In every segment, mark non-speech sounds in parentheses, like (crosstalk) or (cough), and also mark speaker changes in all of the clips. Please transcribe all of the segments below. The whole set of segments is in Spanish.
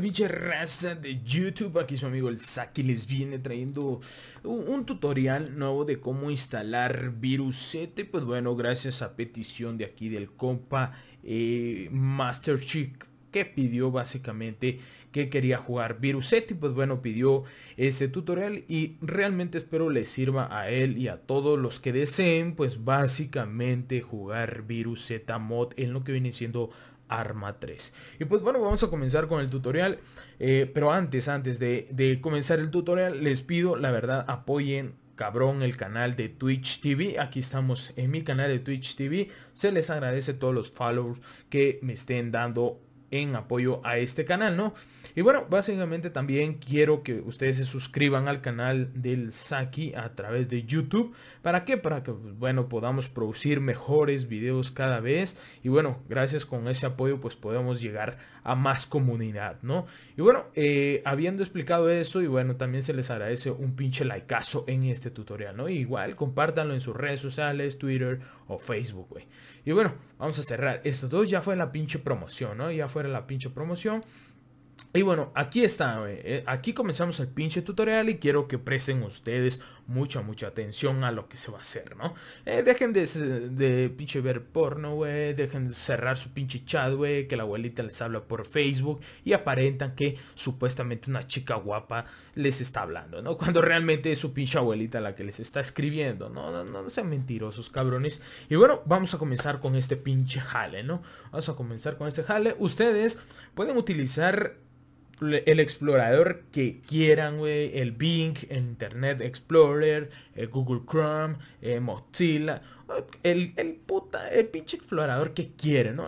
Speaker 1: pinche raza de YouTube? Aquí su amigo el Saki les viene trayendo un, tutorial nuevo de cómo instalar virus 7 Pues bueno, gracias a petición de aquí del compa eh, Master Chick que pidió básicamente que quería jugar virus y Pues bueno, pidió este tutorial y realmente espero les sirva a él y a todos los que deseen pues básicamente jugar virus z mod en lo que viene siendo Arma 3. Y pues bueno, vamos a comenzar con el tutorial. Eh, pero antes, antes de, de comenzar el tutorial, les pido, la verdad, apoyen cabrón el canal de Twitch TV. Aquí estamos en mi canal de Twitch TV. Se les agradece todos los followers que me estén dando en apoyo a este canal, ¿no? Y bueno, básicamente también quiero que ustedes se suscriban al canal del Saki a través de YouTube. ¿Para qué? Para que, pues, bueno, podamos producir mejores videos cada vez. Y bueno, gracias con ese apoyo pues podemos llegar a más comunidad, ¿no? Y bueno, eh, habiendo explicado eso y bueno, también se les agradece un pinche likeazo en este tutorial, ¿no? igual, compártanlo en sus redes sociales, Twitter o Facebook, güey. Y bueno, vamos a cerrar. Esto todo ya fue la pinche promoción, ¿no? Ya fue la pinche promoción. Y bueno, aquí está, eh, aquí comenzamos el pinche tutorial y quiero que presten ustedes mucha, mucha atención a lo que se va a hacer, ¿no? Eh, dejen de, pinche ver porno, güey. Dejen de cerrar su pinche chat, güey. Que la abuelita les habla por Facebook y aparentan que supuestamente una chica guapa les está hablando, ¿no? Cuando realmente es su pinche abuelita la que les está escribiendo, ¿no? No, no, no sean mentirosos, cabrones. Y bueno, vamos a comenzar con este pinche jale, ¿no? Vamos a comenzar con este jale. Ustedes pueden utilizar el explorador que quieran, güey, el Bing, Internet Explorer, Google Chrome, eh, Mozilla, el, puta, el pinche explorador que quiere, ¿no?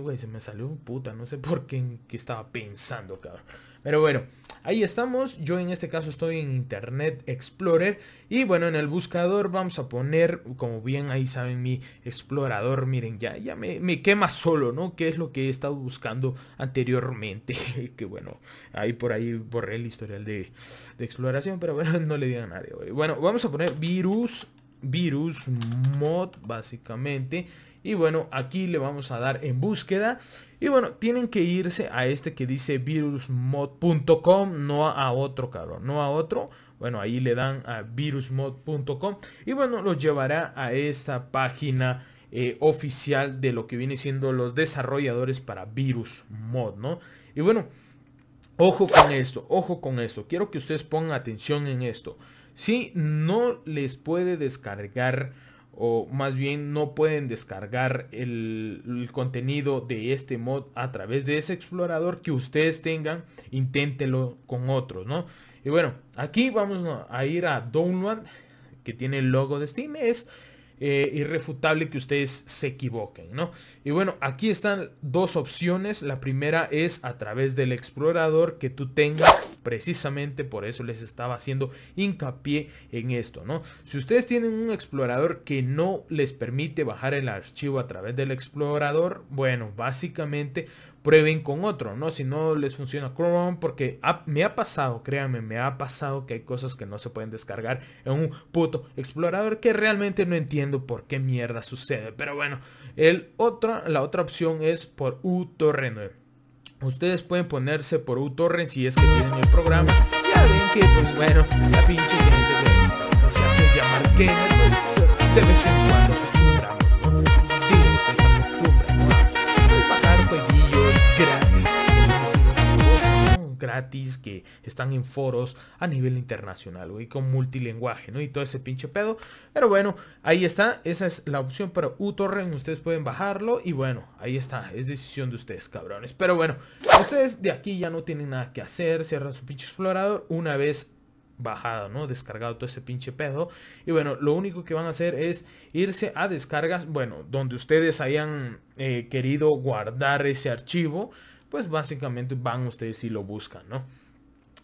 Speaker 1: Güey, se me salió un puta, no sé por qué, qué estaba pensando, cabrón. Pero bueno, ahí estamos. Yo en este caso estoy en Internet Explorer. Y bueno, en el buscador vamos a poner, como bien ahí saben, mi explorador. Miren, ya, ya me, me quema solo, ¿no? Que es lo que he estado buscando anteriormente. (laughs) que bueno, ahí por ahí borré el historial de, de exploración. Pero bueno, (laughs) no le digan a nadie. Bueno, vamos a poner virus, virus mod, básicamente. Y bueno, aquí le vamos a dar en búsqueda. Y bueno, tienen que irse a este que dice virusmod.com, no a otro, cabrón, no a otro. Bueno, ahí le dan a virusmod.com y bueno, los llevará a esta página eh, oficial de lo que viene siendo los desarrolladores para VirusMod, ¿no? Y bueno, ojo con esto, ojo con esto. Quiero que ustedes pongan atención en esto. Si no les puede descargar o más bien no pueden descargar el, contenido de este mod a través de ese explorador que ustedes tengan, inténtelo con otros, ¿no? Y bueno, aquí vamos a ir a Download, que tiene el logo de Steam, es eh, irrefutable que ustedes se equivoquen, ¿no? Y bueno, aquí están dos opciones. La primera es a través del explorador que tú tengas. Precisamente por eso les estaba haciendo hincapié en esto, ¿no? Si ustedes tienen un explorador que no les permite bajar el archivo a través del explorador, bueno, básicamente prueben con otro, ¿no? Si no les funciona Chrome, porque me ha pasado, créanme, me ha pasado que hay cosas que no se pueden descargar en un puto explorador que realmente no entiendo por qué mierda sucede. Pero bueno, el otra, la otra opción es por uTorrent. Ustedes pueden ponerse por uTorrent si es que tienen el programa. Ya ven que, pues bueno, la pinche gente que se hace llamar que pues, de que están en foros a nivel internacional, güey, con multilinguaje ¿no? Y todo ese pinche pedo. Pero bueno, ahí está, esa es la opción pero uTorrent, ustedes pueden bajarlo y bueno, ahí está, es decisión de ustedes, cabrones. Pero bueno, ustedes de aquí ya no tienen nada que hacer, cierran su pinche explorador una vez bajado, ¿no? Descargado todo ese pinche pedo. Y bueno, lo único que van a hacer es irse a descargas, bueno, donde ustedes hayan eh, querido guardar ese archivo pues básicamente van ustedes y lo buscan, ¿no?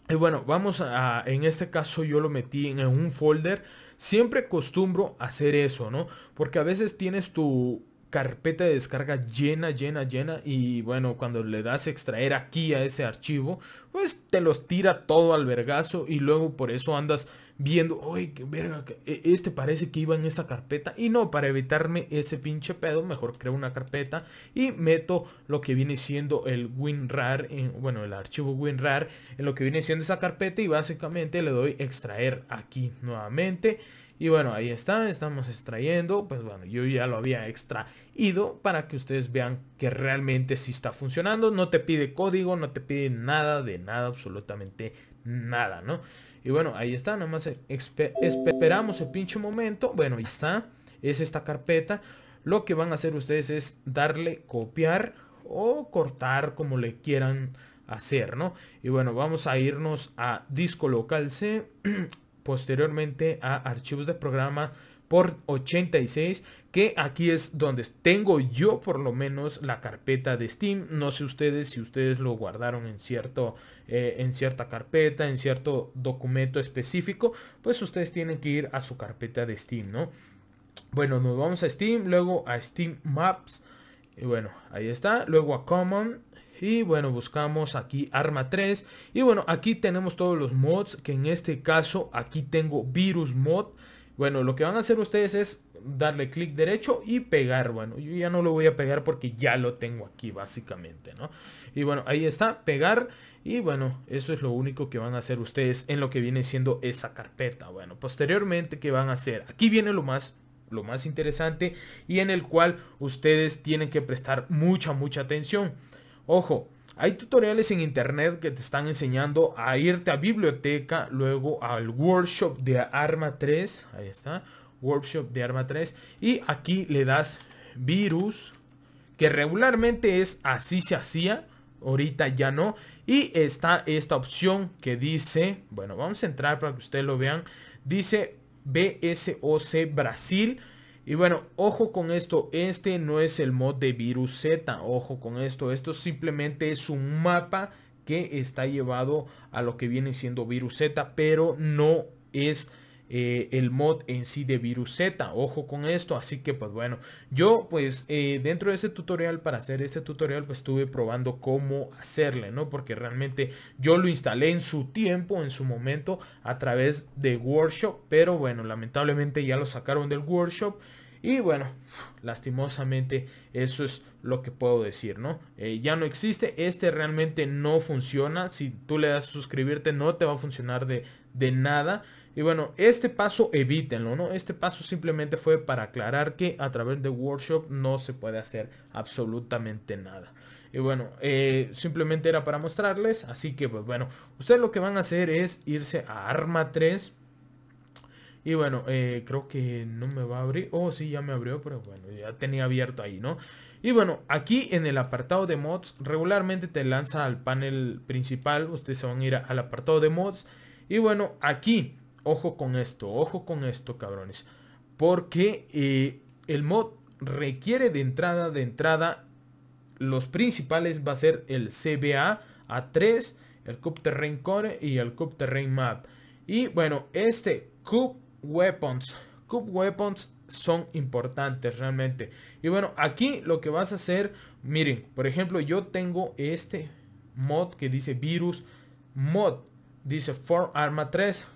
Speaker 1: Y bueno, vamos a, en este caso yo lo metí en un folder. Siempre acostumbro hacer eso, ¿no? Porque a veces tienes tu carpeta de descarga llena, llena, llena y bueno, cuando le das extraer aquí a ese archivo, pues te los tira todo al vergazo y luego por eso andas viendo, oye, que verga, este parece que iba en esta carpeta. Y no, para evitarme ese pinche pedo, mejor creo una carpeta y meto lo que viene siendo el WinRAR, en, bueno, el archivo WinRAR, en lo que viene siendo esa carpeta y básicamente le doy extraer aquí nuevamente. Y bueno, ahí está, estamos extrayendo, pues bueno, yo ya lo había extraído para que ustedes vean que realmente sí está funcionando. No te pide código, no te pide nada de nada, absolutamente nada, ¿no? Y bueno, ahí está, nada más esperamos el pinche momento. Bueno, ahí está, es esta carpeta. Lo que van a hacer ustedes es darle copiar o cortar como le quieran hacer, ¿no? Y bueno, vamos a irnos a disco local C, (clears throat) posteriormente a archivos de programa por 86 que aquí es donde tengo yo por lo menos la carpeta de Steam. No sé ustedes si ustedes lo guardaron en, cierto, eh, en cierta carpeta, en cierto documento específico, pues ustedes tienen que ir a su carpeta de Steam, ¿no? Bueno, nos vamos a Steam, luego a Steam Maps. Y bueno, ahí está. Luego a Common. Y bueno, buscamos aquí arma 3. Y bueno, aquí tenemos todos los mods. Que en este caso, aquí tengo virus mod. Bueno, lo que van a hacer ustedes es darle clic derecho y pegar. Bueno, yo ya no lo voy a pegar porque ya lo tengo aquí básicamente, ¿no? Y bueno, ahí está, pegar. Y bueno, eso es lo único que van a hacer ustedes en lo que viene siendo esa carpeta. Bueno, posteriormente, ¿qué van a hacer? Aquí viene lo más lo más interesante y en el cual ustedes tienen que prestar mucha, mucha atención. Ojo, hay tutoriales en internet que te están enseñando a irte a biblioteca, luego al workshop de Arma 3, ahí está, workshop de Arma 3, y aquí le das virus, que regularmente es así se hacía, ahorita ya no, y está esta opción que dice, bueno, vamos a entrar para que ustedes lo vean, dice BSOC Brasil, y bueno, ojo con esto, este no es el mod de Virus Z, ojo con esto, esto simplemente es un mapa que está llevado a lo que viene siendo Virus Z, pero no es eh, el mod en sí de virus z ojo con esto así que pues bueno yo pues eh, dentro de este tutorial para hacer este tutorial pues estuve probando cómo hacerle no porque realmente yo lo instalé en su tiempo en su momento a través de workshop pero bueno lamentablemente ya lo sacaron del workshop y bueno, lastimosamente eso es lo que puedo decir, ¿no? Eh, ya no existe, este realmente no funciona. Si tú le das suscribirte no te va a funcionar de, de nada. Y bueno, este paso evítenlo, ¿no? Este paso simplemente fue para aclarar que a través de Workshop no se puede hacer absolutamente nada. Y bueno, eh, simplemente era para mostrarles. Así que, pues bueno, ustedes lo que van a hacer es irse a Arma 3. Y bueno, eh, creo que no me va a abrir. Oh, sí, ya me abrió, pero bueno, ya tenía abierto ahí, ¿no? Y bueno, aquí en el apartado de mods, regularmente te lanza al panel principal. Ustedes se van a ir al apartado de mods. Y bueno, aquí ojo con esto, ojo con esto, cabrones. Porque eh, el mod requiere de entrada, de entrada, los principales va a ser el CBA A3, el Cup Terrain Core y el Cup Terrain Map. Y bueno, este Cup Weapons, Cup Weapons son importantes realmente. Y bueno, aquí lo que vas a hacer, miren, por ejemplo, yo tengo este mod que dice virus mod, dice for Arma 3,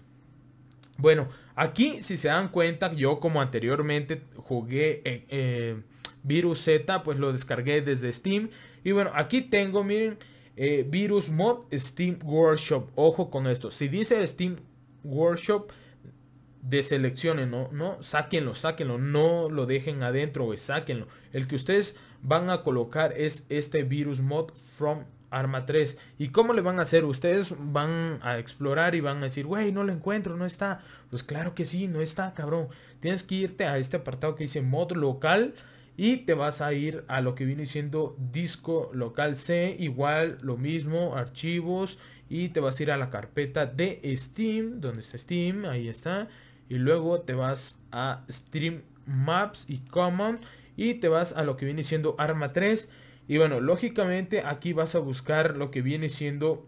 Speaker 1: bueno, aquí si se dan cuenta, yo como anteriormente jugué en eh, eh, Virus Z, pues lo descargué desde Steam. Y bueno, aquí tengo, miren, eh, Virus Mod Steam Workshop. Ojo con esto. Si dice Steam Workshop, deseleccionen, ¿no? ¿no? Sáquenlo, sáquenlo. No lo dejen adentro, o Sáquenlo. El que ustedes van a colocar es este Virus Mod From Arma 3. ¿Y cómo le van a hacer? Ustedes van a explorar y van a decir, wey no lo encuentro, no está. Pues claro que sí, no está, cabrón. Tienes que irte a este apartado que dice mod local y te vas a ir a lo que viene siendo disco local C, igual lo mismo, archivos y te vas a ir a la carpeta de Steam, donde está Steam, ahí está. Y luego te vas a Stream Maps y Common y te vas a lo que viene siendo Arma 3 y bueno, lógicamente aquí vas a buscar lo que viene siendo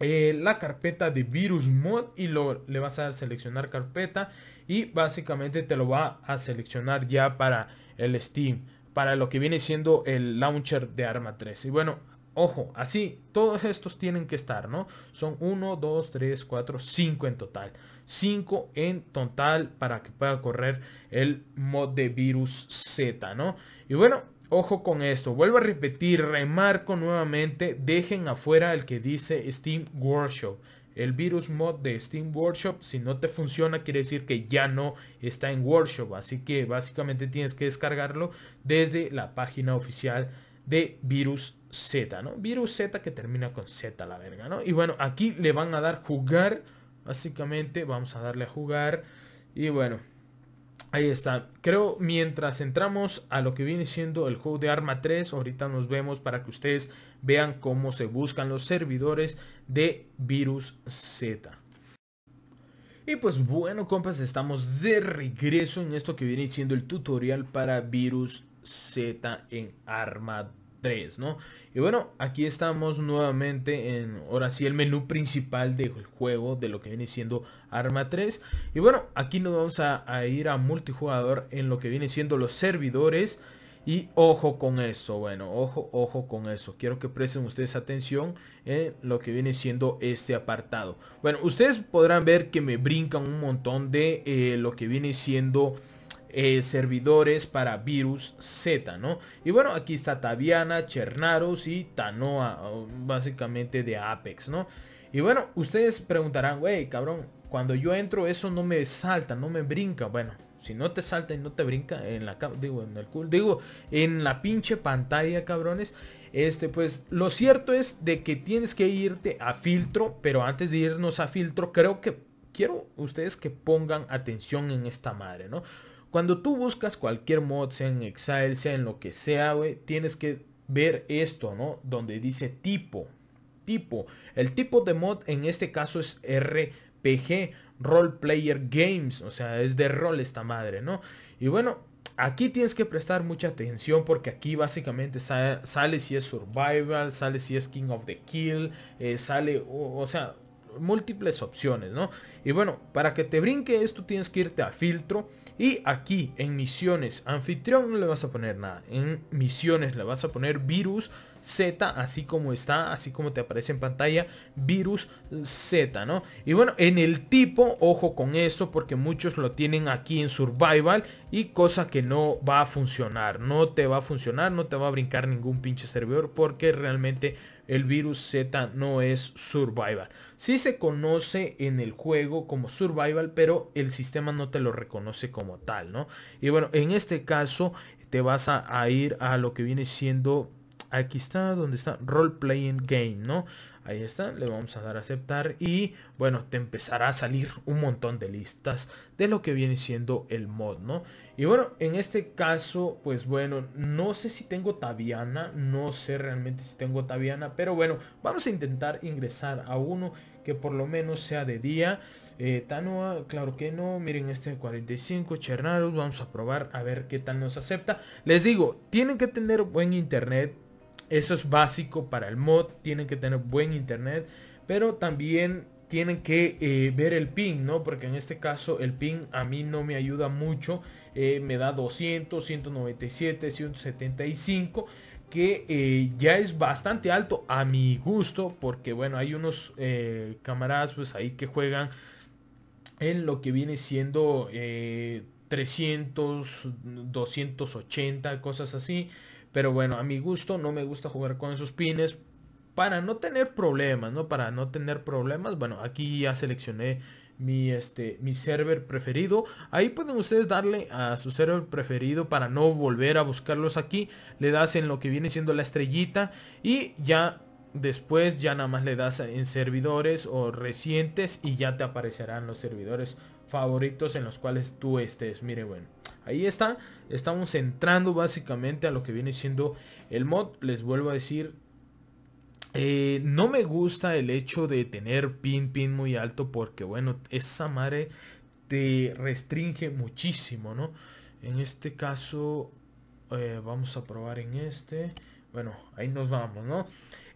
Speaker 1: eh, la carpeta de virus mod y lo, le vas a seleccionar carpeta y básicamente te lo va a seleccionar ya para el Steam, para lo que viene siendo el launcher de Arma 3. Y bueno, ojo, así todos estos tienen que estar, ¿no? Son 1, 2, 3, 4, 5 en total. 5 en total para que pueda correr el mod de virus Z, ¿no? Y bueno, Ojo con esto, vuelvo a repetir, remarco nuevamente, dejen afuera el que dice Steam Workshop. El virus mod de Steam Workshop, si no te funciona, quiere decir que ya no está en Workshop. Así que básicamente tienes que descargarlo desde la página oficial de Virus Z, ¿no? Virus Z que termina con Z, la verga, ¿no? Y bueno, aquí le van a dar jugar. Básicamente vamos a darle a jugar. Y bueno, Ahí está. Creo mientras entramos a lo que viene siendo el juego de Arma 3, ahorita nos vemos para que ustedes vean cómo se buscan los servidores de Virus Z. Y pues bueno compas, estamos de regreso en esto que viene siendo el tutorial para Virus Z en Arma 2. 3, ¿no? Y bueno, aquí estamos nuevamente en, ahora sí, el menú principal del juego, de lo que viene siendo Arma 3. Y bueno, aquí nos vamos a, ir a multijugador en lo que viene siendo los servidores. Y ojo con eso, bueno, ojo, ojo con eso. Quiero que presten ustedes atención en lo que viene siendo este apartado. Bueno, ustedes podrán ver que me brincan un montón de eh, lo que viene siendo eh, servidores para Virus Z, ¿no? Y bueno, aquí está Taviana, Chernaros y Tanoa, básicamente de Apex, ¿no? Y bueno, ustedes preguntarán, güey, cabrón, cuando yo entro eso no me salta, no me brinca. Bueno, si no te salta y no te brinca en la digo en el cool, digo en la pinche pantalla, cabrones. Este, pues lo cierto es de que tienes que irte a filtro, pero antes de irnos a filtro, creo que quiero ustedes que pongan atención en esta madre, ¿no? Cuando tú buscas cualquier mod, sea en Exile, sea en lo que sea, güey, tienes que ver esto, ¿no? Donde dice tipo. Tipo. El tipo de mod en este caso es RPG, Role Player Games. O sea, es de rol esta madre, ¿no? Y bueno, aquí tienes que prestar mucha atención porque aquí básicamente sale, si es Survival, sale si es King of the Kill, eh, sale, o, o sea, múltiples opciones, ¿no? Y bueno, para que te brinque esto tienes que irte a filtro y aquí en misiones anfitrión no le vas a poner nada. En misiones le vas a poner virus Z, así como está, así como te aparece en pantalla, virus Z, ¿no? Y bueno, en el tipo, ojo con esto, porque muchos lo tienen aquí en Survival y cosa que no va a funcionar, no te va a funcionar, no te va a brincar ningún pinche servidor porque realmente el virus Z no es Survival. Si se conoce en el juego como Survival, pero el sistema no te lo reconoce como tal, ¿no? Y bueno, en este caso te vas a, a ir a lo que viene siendo aquí está donde está role playing game, ¿no? Ahí está, le vamos a dar a aceptar y bueno, te empezará a salir un montón de listas de lo que viene siendo el mod, ¿no? Y bueno, en este caso, pues bueno, no sé si tengo Taviana, no sé realmente si tengo Taviana, pero bueno, vamos a intentar ingresar a uno que por lo menos sea de día. Eh, Tanoa, claro que no. Miren, este 45, Chernarus. Vamos a probar a ver qué tal nos acepta. Les digo, tienen que tener buen internet. Eso es básico para el mod. Tienen que tener buen internet. Pero también tienen que eh, ver el ping, ¿no? Porque en este caso el ping a mí no me ayuda mucho. Eh, me da 200, 197, 175 que eh, ya es bastante alto a mi gusto porque bueno hay unos eh, camaradas pues ahí que juegan en lo que viene siendo 300 280 cosas así pero bueno, a mi gusto no me gusta jugar con esos pines para no tener problemas, ¿no? Para no tener problemas. Bueno, aquí ya seleccioné mi, este, mi server preferido. Ahí pueden ustedes darle a su server preferido para no volver a buscarlos aquí. Le das en lo que viene siendo la estrellita y ya después ya nada más le das en servidores o recientes y ya te aparecerán los servidores favoritos en los cuales tú estés. Mire, bueno. Ahí está, estamos entrando básicamente a lo que viene siendo el mod. Les vuelvo a decir, eh, no me gusta el hecho de tener pin pin muy alto porque bueno, esa madre te restringe muchísimo, ¿no? En este caso, eh, vamos a probar en este. Bueno, ahí nos vamos, ¿no?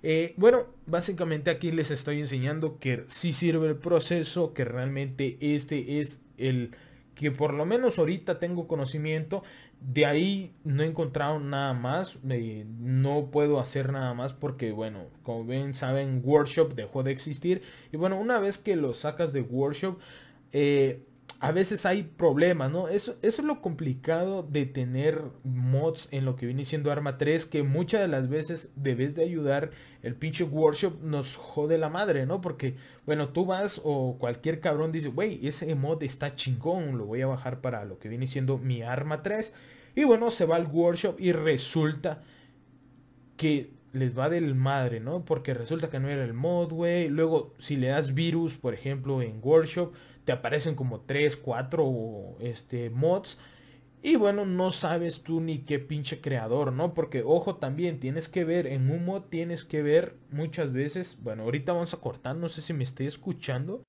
Speaker 1: Eh, bueno, básicamente aquí les estoy enseñando que sí sirve el proceso, que realmente este es el que por lo menos ahorita tengo conocimiento, de ahí no he encontrado nada más, no puedo hacer nada más porque bueno, como bien saben, Workshop dejó de existir y bueno, una vez que lo sacas de Workshop, eh, a veces hay problemas, ¿no? Eso, eso es lo complicado de tener mods en lo que viene siendo Arma 3, que muchas de las veces debes de ayudar, el pinche workshop nos jode la madre, ¿no? Porque, bueno, tú vas o cualquier cabrón dice, wey, ese mod está chingón, lo voy a bajar para lo que viene siendo mi Arma 3. Y bueno, se va al workshop y resulta que les va del madre, ¿no? Porque resulta que no era el mod, wey... Luego, si le das virus, por ejemplo, en workshop, te aparecen como 3, 4 este, mods. Y bueno, no sabes tú ni qué pinche creador, ¿no? Porque ojo también, tienes que ver, en un mod tienes que ver muchas veces, bueno, ahorita vamos a cortar, no sé si me estoy escuchando.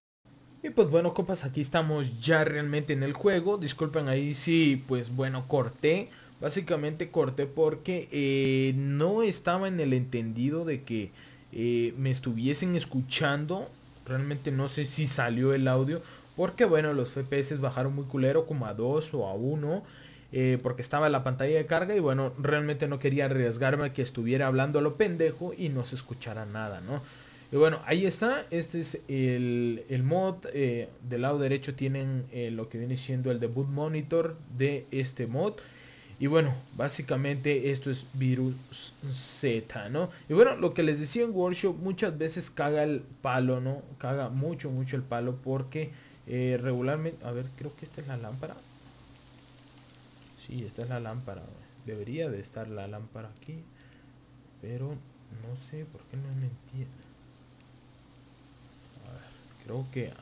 Speaker 1: Y pues bueno, compas, aquí estamos ya realmente en el juego. Disculpen ahí si, sí, pues bueno, corté. Básicamente corté porque eh, no estaba en el entendido de que eh, me estuviesen escuchando. Realmente no sé si salió el audio. Porque bueno, los FPS bajaron muy culero como a 2 o a 1. Eh, porque estaba la pantalla de carga y bueno, realmente no quería arriesgarme a que estuviera hablando a lo pendejo y no se escuchara nada, ¿no? Y bueno, ahí está, este es el, mod, eh, del lado derecho tienen eh, lo que viene siendo el debut monitor de este mod. Y bueno, básicamente esto es virus Z, ¿no? Y bueno, lo que les decía en Workshop, muchas veces caga el palo, ¿no? Caga mucho, mucho el palo porque eh, regularmente, a ver, creo que esta es la lámpara. Si, esta es la lámpara. Debería de estar la lámpara aquí. Pero no sé por qué no me entiende A ver, creo que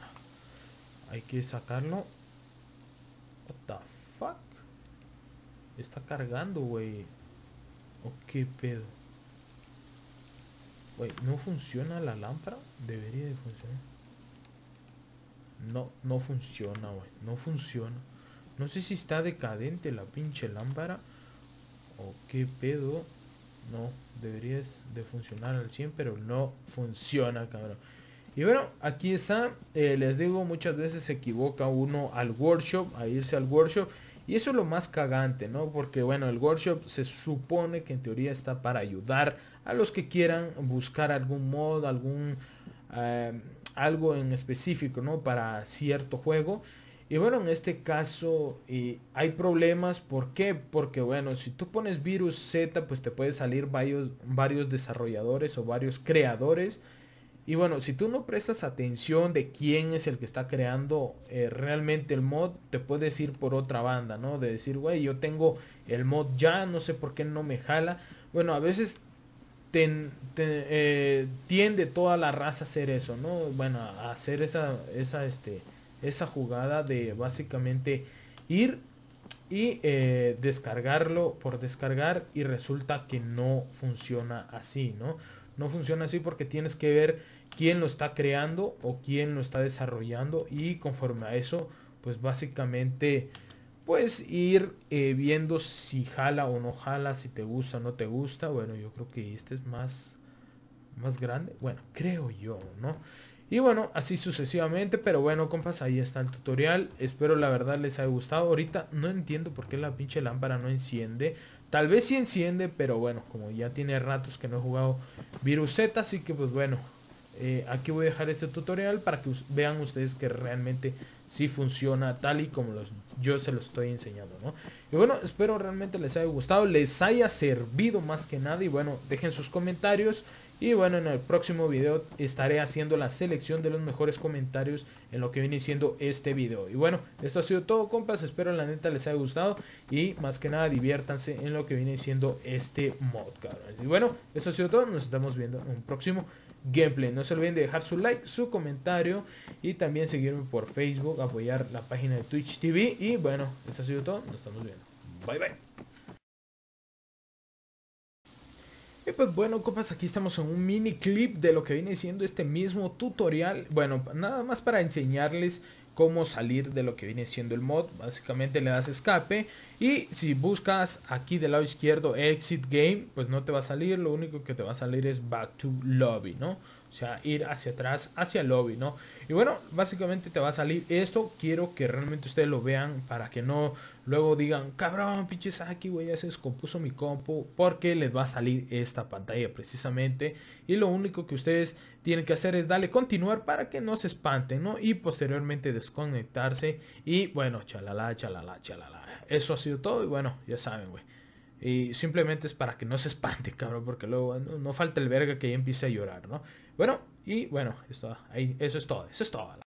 Speaker 1: hay que sacarlo. What the fuck? Está cargando, güey. ¿O qué pedo? Güey, ¿no funciona la lámpara? Debería de funcionar. No, no funciona, güey. No funciona. No sé si está decadente la pinche lámpara. O qué pedo. No, Deberías de funcionar al 100, pero no funciona, cabrón. Y bueno, aquí está. Eh, les digo, muchas veces se equivoca uno al workshop, a irse al workshop. Y eso es lo más cagante, ¿no? Porque bueno, el workshop se supone que en teoría está para ayudar a los que quieran buscar algún modo, algún... Eh, algo en específico, ¿no? Para cierto juego. Y bueno, en este caso eh, hay problemas. ¿Por qué? Porque bueno, si tú pones virus Z, pues te puede salir varios, varios desarrolladores o varios creadores. Y bueno, si tú no prestas atención de quién es el que está creando eh, realmente el mod, te puedes ir por otra banda, ¿no? De decir, güey, yo tengo el mod ya, no sé por qué no me jala. Bueno, a veces eh, tiende toda la raza a hacer eso, ¿no? Bueno, a hacer esa, esa, este, esa jugada de básicamente ir y eh, descargarlo por descargar y resulta que no funciona así, ¿no? No funciona así porque tienes que ver quién lo está creando o quién lo está desarrollando y conforme a eso, pues básicamente pues ir eh, viendo si jala o no jala, si te gusta o no te gusta. Bueno, yo creo que este es más, más grande. Bueno, creo yo, ¿no? Y bueno, así sucesivamente. Pero bueno, compas, ahí está el tutorial. Espero la verdad les haya gustado. Ahorita no entiendo por qué la pinche lámpara no enciende. Tal vez sí enciende, pero bueno, como ya tiene ratos que no he jugado Virus Z, así que pues bueno. Eh, aquí voy a dejar este tutorial para que vean ustedes que realmente si funciona tal y como yo se lo estoy enseñando, ¿no? Y bueno, espero realmente les haya gustado, les haya servido más que nada y bueno, dejen sus comentarios. Y bueno, en el próximo video estaré haciendo la selección de los mejores comentarios en lo que viene siendo este video. Y bueno, esto ha sido todo compas, espero la neta les haya gustado y más que nada diviértanse en lo que viene siendo este mod, cabrón. Y bueno, esto ha sido todo, nos estamos viendo en un próximo gameplay. No se olviden de dejar su like, su comentario y también seguirme por Facebook, apoyar la página de Twitch TV. Y bueno, esto ha sido todo, nos estamos viendo. Bye bye. Y pues bueno, copas, aquí estamos en un mini clip de lo que viene siendo este mismo tutorial. Bueno, nada más para enseñarles cómo salir de lo que viene siendo el mod. Básicamente le das escape y si buscas aquí del lado izquierdo Exit Game, pues no te va a salir, lo único que te va a salir es Back to Lobby, ¿no? O sea, ir hacia atrás, hacia el lobby, ¿no? Y bueno, básicamente te va a salir esto. Quiero que realmente ustedes lo vean para que no luego digan, cabrón, pinches, aquí güey, ya se descompuso mi compu. Porque les va a salir esta pantalla precisamente. Y lo único que ustedes tienen que hacer es darle continuar para que no se espanten, ¿no? Y posteriormente desconectarse. Y bueno, chalala, chalala, chalala. Eso ha sido todo y bueno, ya saben, güey. Y simplemente es para que no se espante, (laughs) cabrón, porque luego no, falta el verga que empiece a llorar, ¿no? Bueno, y bueno, esto, ahí, eso es todo, eso es todo.